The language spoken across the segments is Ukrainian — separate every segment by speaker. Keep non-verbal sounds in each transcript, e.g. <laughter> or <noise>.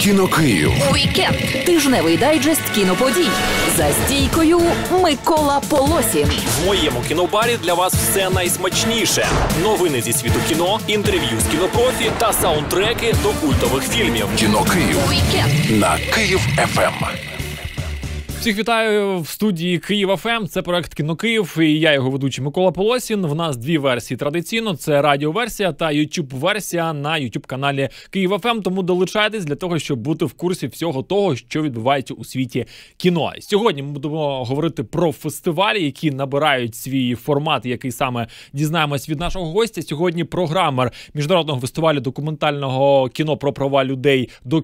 Speaker 1: Кіно Київ. Вікенд. Тижневий дайджест кіноподій. За стійкою Микола Полосін. В моєму кінобарі для вас все найсмачніше. Новини зі світу кіно, інтерв'ю з кінопрофі та саундтреки до культових фільмів. Кіно Київ. На Київ ФМ. Всіх вітаю в студії Київ ФМ. Ем. Це проект Кіно Київ. І я його ведучий Микола Полосін. В нас дві версії традиційно: це радіоверсія та ютуб версія на Ютуб каналі Київ ФМ. Ем. Тому долучайтесь для того, щоб бути в курсі всього того, що відбувається у світі кіно. Сьогодні ми будемо говорити про фестивалі, які набирають свій формат, який саме дізнаємось від нашого гостя. Сьогодні програмер міжнародного фестивалю документального кіно про права людей до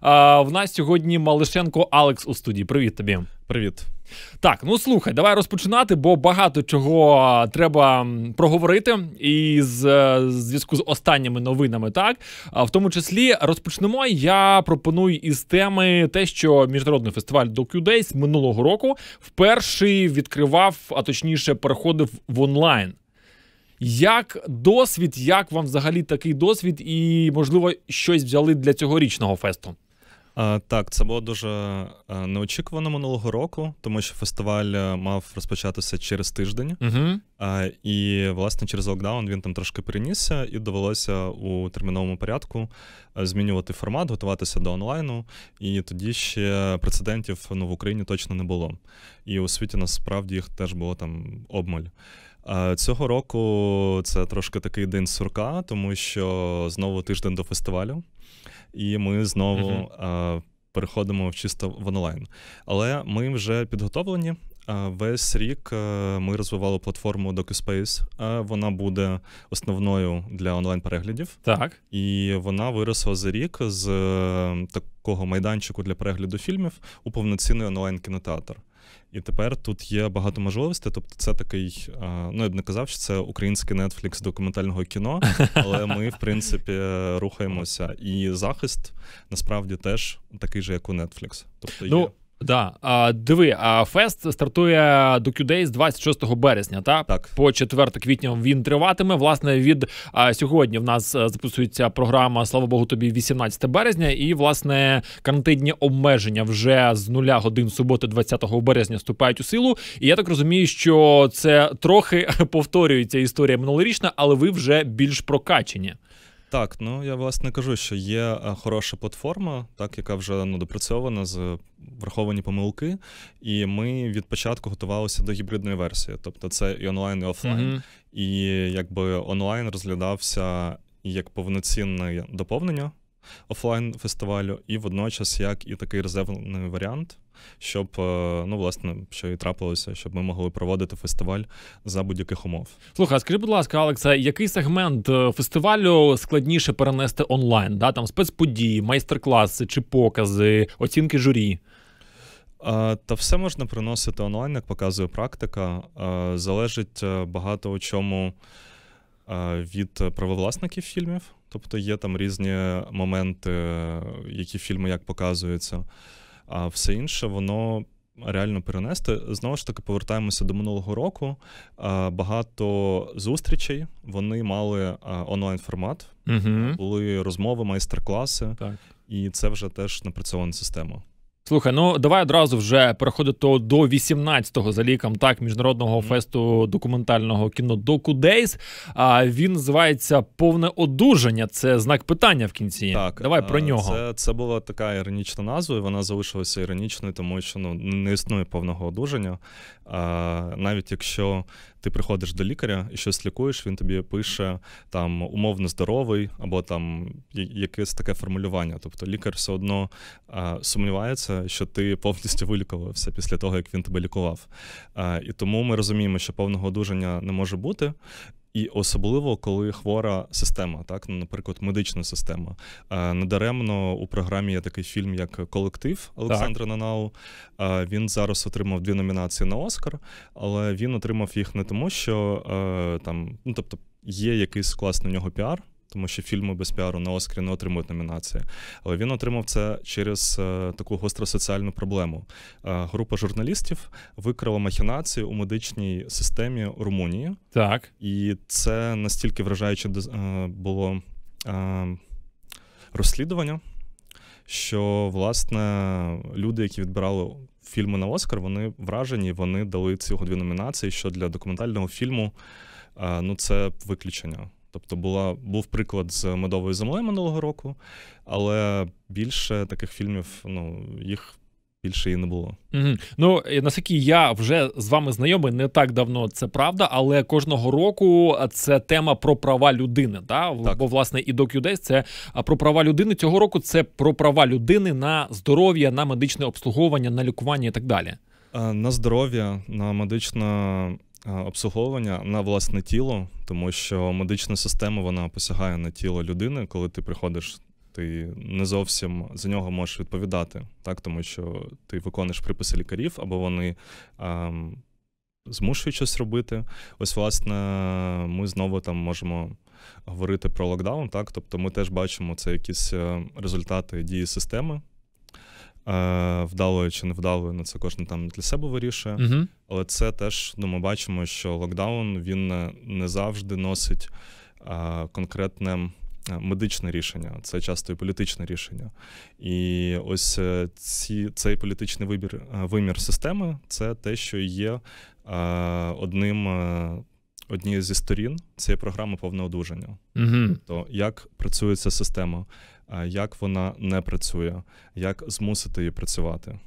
Speaker 1: А В нас сьогодні Малишенко Алекс Устав студії. Привіт тобі. Привіт. Так, ну слухай, давай розпочинати, бо багато чого треба проговорити і е, з зв'язку з останніми новинами. Так в тому числі розпочнемо. Я пропоную із теми те, що міжнародний фестиваль DocuDays минулого року вперше відкривав, а точніше, переходив в онлайн. Як досвід, як вам взагалі такий досвід, і можливо щось взяли
Speaker 2: для цьогорічного фесту? Так, це було дуже е, неочікувано минулого року, тому що фестиваль е, мав розпочатися через тиждень, угу. і власне через локдаун він там трошки перенісся, і довелося у терміновому порядку е, змінювати формат, готуватися до онлайну. І тоді ще прецедентів ну, в Україні точно не було. І у світі насправді їх теж було там обмаль. Цього року це трошки такий день сурка, тому що знову тиждень до фестивалю і ми знову. Uh-huh. Переходимо в чисто в онлайн, але ми вже підготовлені. Весь рік е, ми розвивали платформу DocuSpace. Е, вона буде основною для онлайн-переглядів. Так. І вона виросла за рік з е, такого майданчику для перегляду фільмів у повноцінний онлайн-кінотеатр. І тепер тут є багато можливостей. Тобто, це такий, ну я б не казав, що це український Netflix документального кіно, <laughs> але ми, в принципі, рухаємося. І захист насправді теж такий же, як у Netflix. Тобто ну, є. Ну, Да, а, диви,
Speaker 1: а фест стартує до QDay з 26 березня. Та так по 4 квітня він триватиме. Власне, від а, сьогодні в нас е, записується програма Слава Богу, тобі 18 березня. І власне карантинні обмеження вже з нуля годин суботи, 20 березня, вступають у силу. І я так розумію, що це трохи <laughs> повторюється історія
Speaker 2: минулорічна, але ви вже більш прокачені. Так, ну я власне кажу, що є е, хороша платформа, так яка вже ну допрацьована з враховані помилки, і ми від початку готувалися до гібридної версії, тобто це і онлайн, і офлайн, mm і якби онлайн розглядався як повноцінне доповнення офлайн фестивалю, і водночас як і такий резервний варіант, щоб е, ну власне що і трапилося, щоб ми могли проводити фестиваль за будь-яких умов.
Speaker 1: Слухай, скажи, будь ласка, Алекса, який сегмент е, фестивалю складніше перенести онлайн? Да? Там спецподії,
Speaker 2: майстер-класи чи покази, оцінки журі? Та все можна приносити онлайн, як показує практика. Е, залежить багато у чому. Е, від правовласників фільмів, тобто є там різні моменти, які фільми як показуються, а все інше воно. Реально перенести знову ж таки повертаємося до минулого року. Е, багато зустрічей вони мали е, онлайн формат, угу. були розмови, майстер-класи, так. і це вже теж напрацьована система.
Speaker 1: Слухай, ну давай одразу вже переходити до 18-го за ліком так міжнародного фесту документального кіно Докудейс.
Speaker 2: А він називається повне одужання. Це знак питання в кінці. Так, давай е, про нього. Це це була така іронічна назва. і Вона залишилася іронічною, тому що ну не існує повного одужання. А, Навіть якщо ти приходиш до лікаря і щось лікуєш, він тобі пише там умовно здоровий або там якесь таке формулювання. Тобто лікар все одно а, сумнівається. Е, що ти повністю вилікувався після того, як він тебе лікував. Е, і тому ми розуміємо, що повного одужання не може бути. І особливо коли хвора система, так ну, наприклад, медична система. Е, недаремно у програмі є такий фільм, як Колектив Олександра Нанау. Він зараз отримав дві номінації на Оскар, але він отримав їх не тому, що там, ну тобто, є якийсь класний у нього піар тому що фільми без піару на Оскарі не отримують номінації. Але він отримав це через е, таку соціальну проблему. Е, група журналістів викрила махінацію у медичній системі Румунії. Так. І це настільки вражаюче е, було розслідування. Що власне люди, які відбирали фільми на Оскар, вони вражені, вони дали цього дві номінації. Що для документального фільму ну це виключення. Тобто була був приклад з медовою землею минулого року, але більше таких фільмів, ну їх. Більше і не було. Угу. Ну
Speaker 1: наскільки я вже з вами знайомий, не так давно це правда, але кожного року це тема про права людини. Да? Так. Бо власне і докюдейс це про права людини. Цього року це про права людини на здоров'я, на медичне обслуговування, на лікування і так далі.
Speaker 2: На здоров'я, на медичне Е, обслуговування на власне тіло, тому що медична система вона посягає на тіло людини, коли ти приходиш. Ти не зовсім за нього можеш відповідати, так тому що ти виконуєш приписи лікарів, або вони а, ем, змушують щось робити. Ось, власне, ми знову там можемо говорити про локдаун, так тобто ми теж бачимо це якісь е, результати дії системи. Е, вдалою чи невдалою, на це кожен там для себе вирішує. Угу. Але це теж ну, ми бачимо, що локдаун він не завжди носить а, е, конкретне е, медичне рішення, це часто і політичне рішення. І ось ці, цей політичний вибір вимір системи це те, що є а, одним. Однією зі сторін цієї програми повне одужання. Угу. Тобто, як працює ця система, Е, як вона не працює, як змусити її працювати.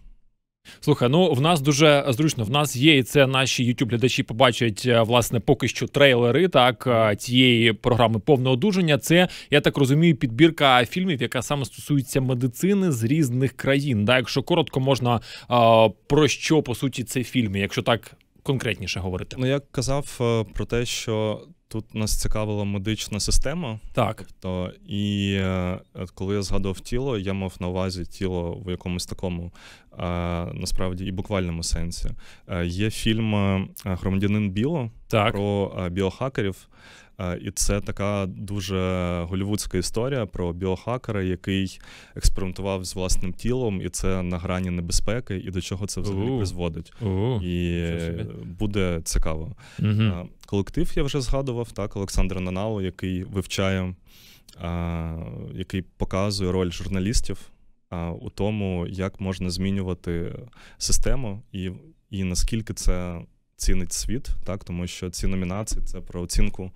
Speaker 2: Слухай, ну в нас
Speaker 1: дуже зручно. В нас є і це наші youtube глядачі побачать е, власне поки що трейлери так е, цієї програми повне одужання. Це я так розумію, підбірка фільмів, яка саме стосується медицини з різних країн. Так, якщо коротко можна про що по суті це фільм, якщо так конкретніше говорити,
Speaker 2: ну я казав про те, що Тут нас цікавила медична система. Так. Тобто, і е, коли я згадував тіло, я мав на увазі тіло в якомусь такому е, насправді і буквальному сенсі. Е, є фільм е, Громадянин Біло так. про е, біохакерів. Е, і це така дуже голівудська історія про біохакера, який експериментував з власним тілом, і це на грані небезпеки, і до чого це взагалі призводить. І буде цікаво. Е, колектив я вже згадував так, Олександра Нанао, який вивчає, е, який показує роль журналістів у тому, як можна змінювати систему і, і наскільки це цінить світ, так тому що ці номінації це про оцінку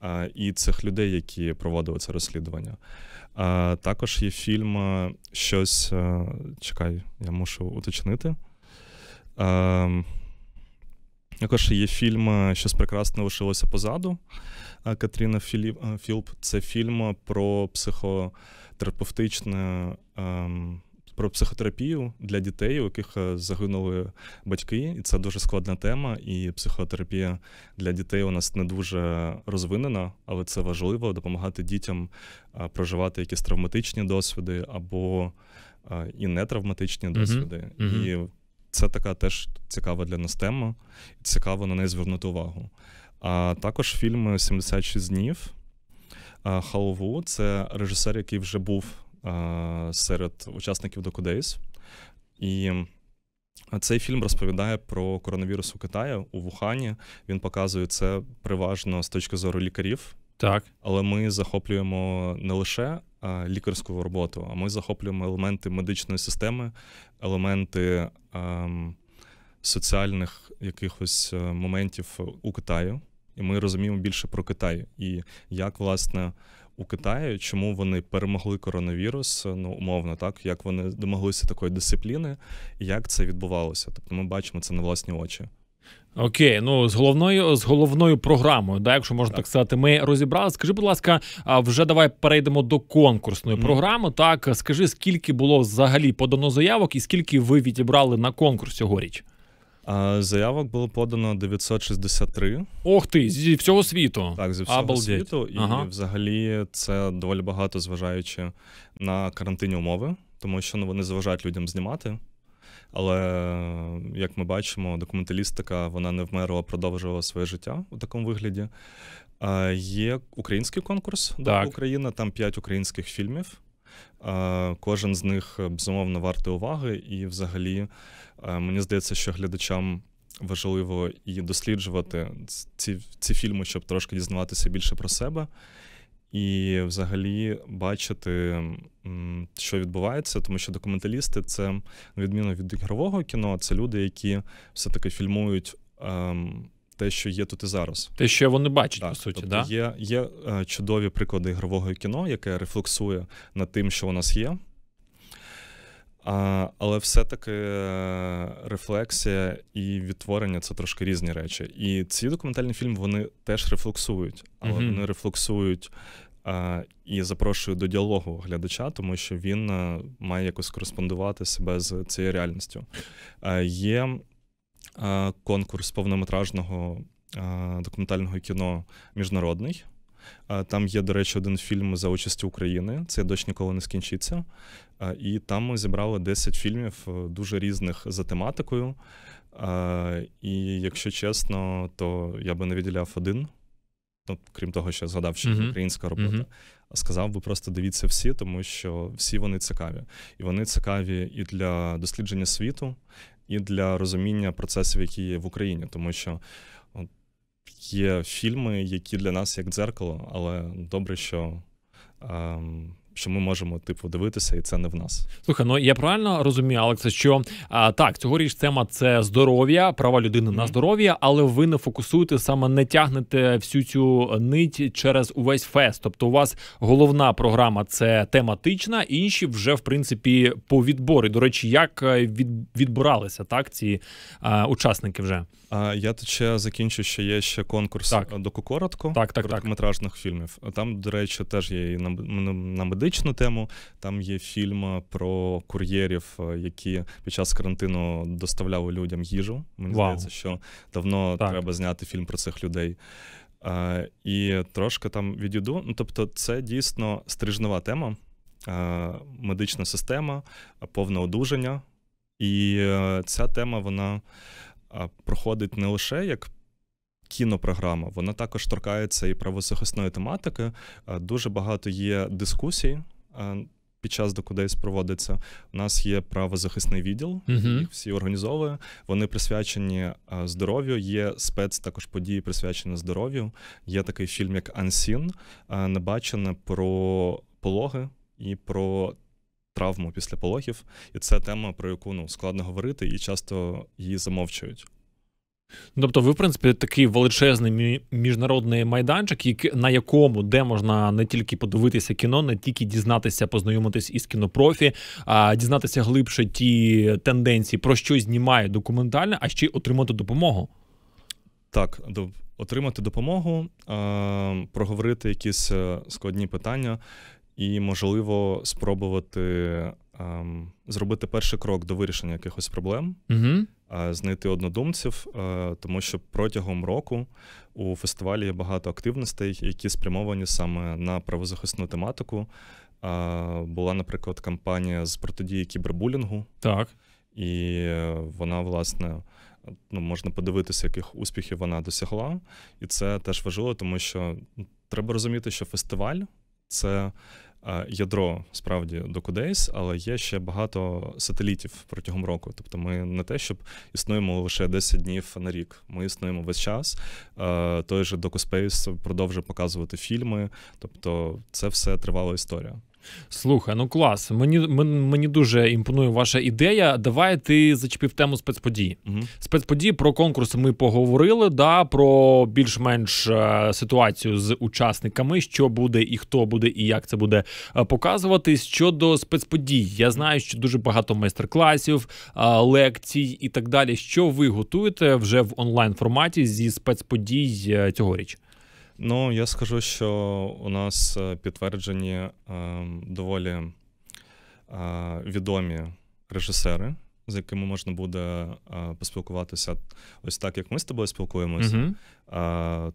Speaker 2: а, і цих людей, які проводили це розслідування. А, Також є фільм щось. А, чекай, я мушу уточнити. А, також є фільм Щось прекрасно лишилося позаду Катріна Філіп. Філп. Це фільм про психотерапевтичне ем, про психотерапію для дітей, у яких е, загинули батьки, і це дуже складна тема. І психотерапія для дітей у нас не дуже розвинена, але це важливо допомагати дітям е, проживати якісь травматичні досвіди або е, і нетравматичні досвіди. Uh-huh. Uh-huh. І це така теж цікава для нас тема, і цікаво на неї звернути увагу. А також фільм 76 днів. Халову це режисер, який вже був Е, серед учасників Докудейс. І цей фільм розповідає про коронавірус у Китаї у Вухані. Він показує це переважно з точки зору лікарів. Так, але ми захоплюємо не лише а, е, лікарську роботу, а ми захоплюємо елементи медичної системи, елементи а, ем, соціальних якихось е, моментів у Китаї. І ми розуміємо більше про Китай і як власне у Китаї, чому вони перемогли коронавірус, ну умовно, так як вони домоглися такої дисципліни, і як це відбувалося? Тобто, ми бачимо це на власні очі.
Speaker 1: Окей, ну з головною з головною програмою, да, якщо можна так, так сказати, ми розібрали. Скажи, будь ласка, вже давай перейдемо до конкурсної mm. програми. Так скажи, скільки було взагалі подано заявок, і скільки ви відібрали на конкурс цьогоріч?
Speaker 2: Заявок було подано 963. Ох ти, зі всього світу. Так, зі всього Обалдеть. світу. І ага. взагалі це доволі багато, зважаючи на карантинні умови, тому що ну, вони заважають людям знімати. Але як ми бачимо, документалістика вона не вмерла, продовжувала своє життя у такому вигляді. Є український конкурс до Україна, там п'ять українських фільмів. Кожен з них безумовно вартий уваги, і взагалі Е, мені здається, що глядачам важливо і досліджувати ці, ці фільми, щоб трошки дізнаватися більше про себе. І взагалі бачити, що відбувається, тому що документалісти це на відміну від ігрового кіно, це люди, які все-таки фільмують ем, те, що є тут і зараз. Те, що вони бачать, так, по суті, тобто да? є є е, чудові приклади ігрового кіно, яке рефлексує над тим, що у нас є, а, Але все-таки е, рефлексія і відтворення це трошки різні речі. І ці документальні фільми вони теж рефлексують, але mm-hmm. вони рефлексують а, і запрошують до діалогу глядача, тому що він а, е, має якось кореспондувати себе з цією реальністю. А, е, Є а, конкурс повнометражного документального кіно міжнародний. Там є, до речі, один фільм за участі України. Це дощ ніколи не скінчиться. І там ми зібрали 10 фільмів, е, дуже різних за тематикою. І якщо чесно, то я би не виділяв один. Ну, крім того, що я згадав, що uh-huh. українська робота, uh-huh. сказав би просто дивіться всі, тому що всі вони цікаві, і вони цікаві і для дослідження світу, і для розуміння процесів, які є в Україні, тому що є фільми, які для нас як дзеркало, але добре, що. Ем, що ми можемо типу дивитися, і це не в нас.
Speaker 1: Слухай, ну я правильно розумію, Алекса, що а, так цьогоріч тема це здоров'я, права людини mm-hmm. на здоров'я, але ви не фокусуєте саме не тягнете всю цю нить через увесь фест. Тобто, у вас головна програма це тематична, інші вже в принципі по відборі. До речі, як е, від, відбиралися так ці а,
Speaker 2: учасники вже. А я тут ще закінчу, що є ще конкурс так. до Кукоротко, так, так, короткометражних фільмів. Там, до речі, теж є і на, на, на меди. Медичну тему. Там є фільм е, про кур'єрів, е, які під час карантину доставляли людям їжу. Мені Вау. здається, що давно так. треба зняти фільм про цих людей. А, е, І трошки там відійду. Ну, тобто, це дійсно стрижнова тема, а, медична система, повне одужання. І ця тема вона проходить не лише як кінопрограма, вона також торкається і правозахисної тематики. Е, дуже багато є дискусій. Е, під час до кудись проводиться. У нас є правозахисний відділ, uh-huh. їх всі організовує. Вони присвячені е, здоров'ю. Є спец також події присвячені здоров'ю. Є такий фільм, як Ансін, небачене про пологи і про травму після пологів. І це тема, про яку ну складно говорити, і часто її замовчують.
Speaker 1: Ну, тобто, ви, в принципі, такий величезний міжнародний майданчик, на якому де можна не тільки подивитися кіно, не тільки дізнатися, познайомитись із кінопрофі, а дізнатися глибше ті тенденції, про що знімає документальне, а ще й отримати допомогу.
Speaker 2: Так, отримати допомогу, проговорити якісь е, складні питання, і можливо спробувати ем, зробити перший крок до вирішення якихось проблем. Угу. Е, знайти однодумців, е, тому що протягом року у фестивалі є багато активностей, які спрямовані саме на правозахисну тематику. Е, була, наприклад, кампанія з протидії кібербулінгу. Так. І вона, власне, ну, можна подивитися, яких успіхів вона досягла. І це теж важливо, тому що ну, треба розуміти, що фестиваль це Е, ядро справді до кудись, але є ще багато сателітів протягом року. Тобто, ми не те, щоб існуємо лише 10 днів на рік. Ми існуємо весь час. Е, той же Докуспейс продовжує показувати фільми. Тобто, це все тривала історія. Слухай, ну клас, мені
Speaker 1: мені дуже імпонує ваша ідея. Давай ти зачепив тему спецподії. Угу. Спецподії про конкурс ми поговорили. Да, про більш-менш е, ситуацію з учасниками, що буде і хто буде, і як це буде е, показувати. Щодо спецподій, я знаю, що дуже багато майстер-класів, е, лекцій і так далі. Що ви
Speaker 2: готуєте вже в онлайн форматі зі спецподій цьогоріч? Ну, я скажу, що у нас е, підтверджені ем, доволі е, відомі режисери, з якими можна буде е, поспілкуватися ось так, як ми з тобою спілкуємося. Uh-huh.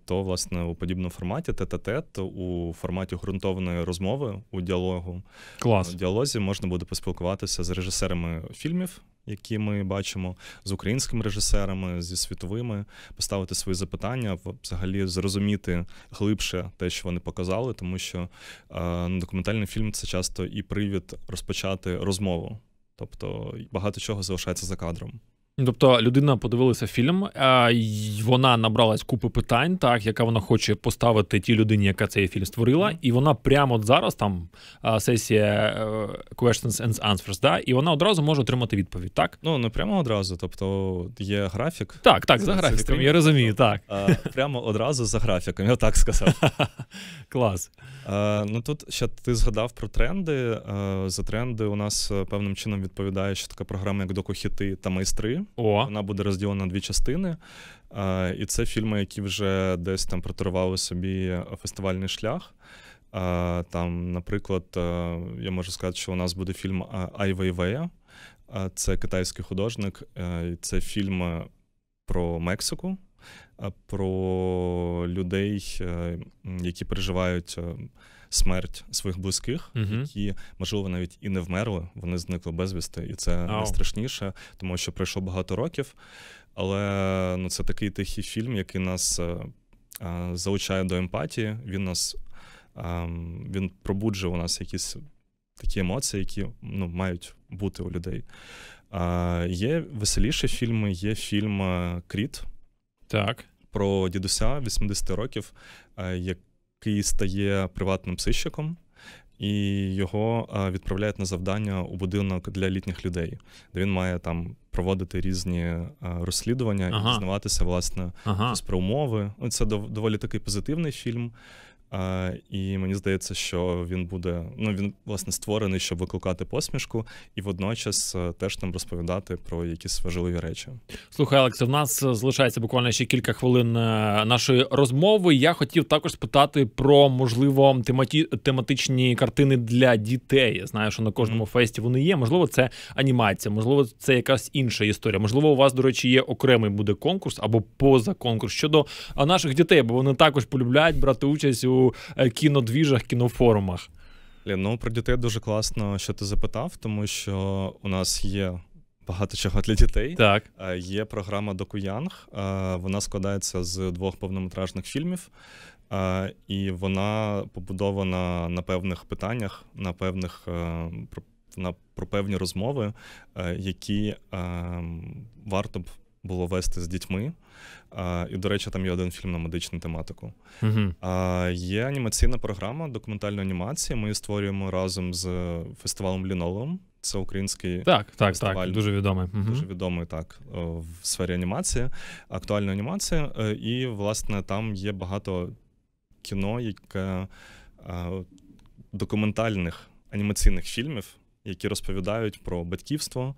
Speaker 2: То, власне, у подібному форматі тет тет у форматі ґрунтованої розмови у діалогу Клас. у діалозі можна буде поспілкуватися з режисерами фільмів, які ми бачимо з українськими режисерами, зі світовими, поставити свої запитання, взагалі зрозуміти глибше те, що вони показали, тому що е, ну, документальний фільм це часто і привід розпочати розмову, тобто багато чого залишається за кадром.
Speaker 1: Тобто людина подивилася фільм, вона набралась купи питань, так яка вона хоче поставити тій людині, яка цей фільм створила, і вона прямо зараз там сесія е, questions and answers, да, і вона одразу може отримати відповідь. Так ну не прямо одразу, тобто є
Speaker 2: графік. Так, так, за графіком. Стрім, я розумію, так прямо одразу за графіком. Я так сказав. <laughs> Клас. Ну тут ще ти згадав про тренди. За тренди у нас е, певним чином відповідає, ще така програма, як докухіти та майстри. О. Вона буде розділена на дві частини. Е, і це фільми, які вже десь там протирували собі фестивальний шлях. Е, там, наприклад, е, я можу сказати, що у нас буде фільм Ай Вейвея. Це китайський художник. Це фільм про Мексику, про людей, які переживають смерть своїх близьких, угу. які можливо навіть і не вмерли. Вони зникли безвісти, і це Ау. найстрашніше, тому що пройшло багато років. Але ну це такий тихий фільм, який нас а, е, е, залучає до емпатії. Він нас а, ем, він пробуджує у нас якісь такі емоції, які ну мають бути у людей. А, е, Є веселіші фільми, є фільм Кріт. Так. Про дідуся 80 років, як який стає приватним сищиком. І його відправляють на завдання у будинок для літніх людей, де він має там проводити різні розслідування ага. і дізнаватися власне ага. про умови. Це доволі такий позитивний фільм. Е, і мені здається, що він буде ну він власне створений, щоб викликати посмішку, і водночас е, теж нам розповідати про якісь важливі речі. Слухай, Олексе,
Speaker 1: в нас е, залишається буквально ще кілька хвилин нашої розмови. Я хотів також спитати про можливо тематі... тематичні картини для дітей. Я знаю, що на кожному mm-hmm. фесті вони є. Можливо, це анімація, можливо, це якась інша історія. Можливо, у вас, до речі, є окремий буде конкурс або поза конкурс щодо наших дітей, бо вони також полюбляють брати участь у у е, кінодвіжах, кінофорумах?
Speaker 2: Ну про дітей дуже класно, що ти запитав, тому що у нас є. Багато чого для дітей. Так. Е, є програма Докуянг. Е, вона складається з двох повнометражних фільмів, і вона побудована на певних питаннях, на певних на про певні розмови, які ем, варто б було вести з дітьми. А, І, до речі, там є один фільм на медичну тематику. uh А, Є анімаційна програма документальної анімації. Ми її створюємо разом з фестивалем Ліновим. Це український так, так, фестиваль. так, дуже відомий. Дуже відомий так е, в сфері анімації, актуальна анімація. Е, і, власне, там є багато кіно, яке е, документальних анімаційних фільмів, які розповідають про батьківство,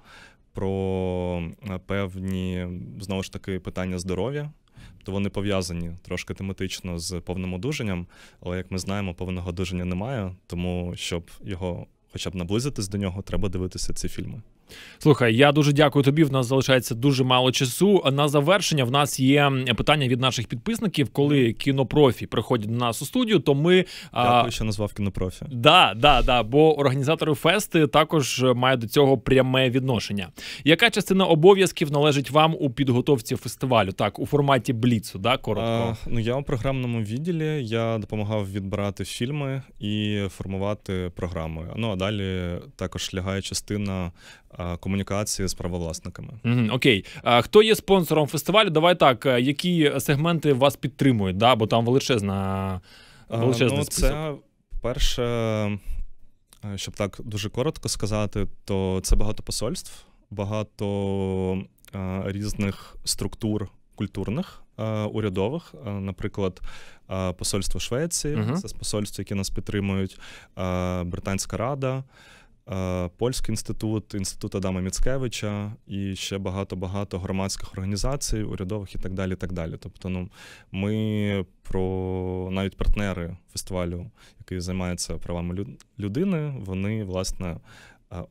Speaker 2: про е, певні знову ж таки питання здоров'я. То тобто вони пов'язані трошки тематично з повним одужанням, але як ми знаємо, повного одужання немає, тому щоб його, хоча б наблизитись до нього, треба дивитися ці фільми.
Speaker 1: Слухай, я дуже дякую тобі. В нас залишається дуже мало часу. На завершення в нас є питання від наших підписників. Коли кінопрофі приходять до нас у студію, то ми Дякую, що назвав кінопрофі. Да, да, да. Бо організатори фести також мають до цього пряме відношення. Яка частина обов'язків належить вам у підготовці фестивалю? Так, у форматі бліцу, да, коротко.
Speaker 2: А, ну я у програмному відділі я допомагав відбирати фільми і формувати програми. Ну а далі також лягає частина. Е, комунікації з правовласниками.
Speaker 1: Угу, окей, а е, хто є спонсором фестивалю? Давай так, е, які сегменти вас підтримують? Да? Бо там величезна
Speaker 2: величезний ну, Це перше, щоб так дуже коротко сказати, то це багато посольств, багато різних структур культурних. Урядових, наприклад, посольство Швеції, uh-huh. це посольство, які нас підтримують, Британська Рада, Е, Польський інститут, інститут Адама Міцкевича і ще багато-багато громадських організацій, урядових і так далі. так далі. Тобто, ну ми про навіть партнери фестивалю, який займається правами людини, вони власне е,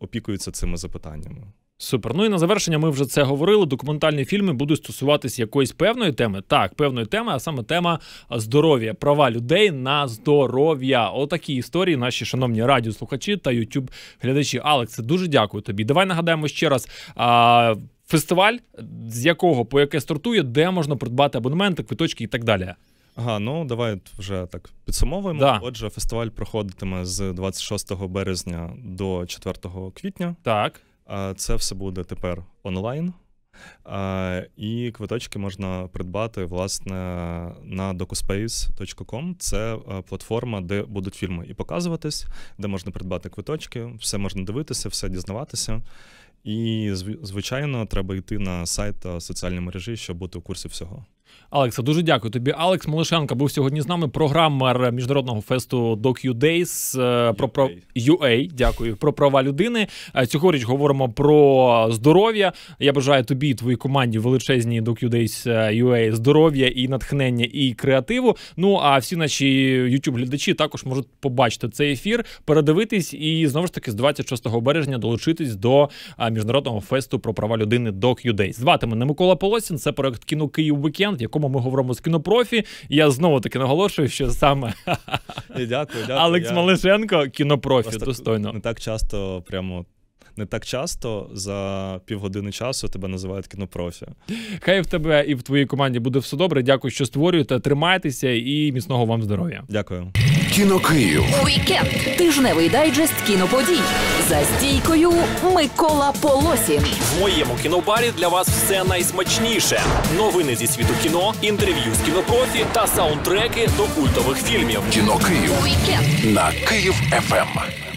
Speaker 2: опікуються цими запитаннями. Супер. Ну і на завершення ми вже це говорили. Документальні фільми будуть
Speaker 1: стосуватись якоїсь певної теми. Так, певної теми, а саме тема здоров'я, права людей на здоров'я. Отакі історії, наші шановні радіослухачі та ютуб-глядачі. Алекс, дуже дякую тобі. Давай нагадаємо ще раз. А, Фестиваль, з якого по яке
Speaker 2: стартує, де можна придбати абонементи, квиточки і так далі. Ага, ну давай вже так підсумовуємо. Да. Отже, фестиваль проходитиме з 26 березня до 4 квітня. Так. Це все буде тепер онлайн. І квиточки можна придбати власне на docuspace.com. Це е, платформа, де будуть фільми і показуватись, де можна придбати квиточки, все можна дивитися, все дізнаватися. І звичайно, треба йти на сайт та соціальні мережі, щоб бути у курсі всього. Алекса, дуже
Speaker 1: дякую тобі. Алекс Малишенко був сьогодні з нами. Програмер міжнародного фесту DocuDays е, про про UA, Дякую про права людини. Е, цьогоріч говоримо про здоров'я. Я бажаю тобі і твоїй команді величезній DocuDays UA е, здоров'я і натхнення і креативу. Ну а всі наші youtube глядачі також можуть побачити цей ефір, передивитись і знову ж таки з 26 березня долучитись до міжнародного фесту про права людини DocuDays. Звати мене Микола Полосін. Це проект кіно Київ Вікенд якому ми говоримо з кінопрофі. І я знову таки наголошую, що саме
Speaker 2: дякую, дякую. Алекс я... Малишенко, кінопрофі, достойно. Не так часто прямо не так часто за півгодини часу тебе називають кінопрофі.
Speaker 1: Хай в тебе і в твоїй команді буде все добре. Дякую, що створюєте. Тримайтеся і міцного вам здоров'я. Дякую. Кіно Київ. Уікенд. Тижневий дайджест кіноподій. За стійкою Микола Полосін. В моєму кінобарі для вас все найсмачніше. Новини зі світу кіно, інтерв'ю з кінопрофі та саундтреки до культових фільмів. Кіно Київ.
Speaker 2: Уікенд.
Speaker 1: На Київ ФМ.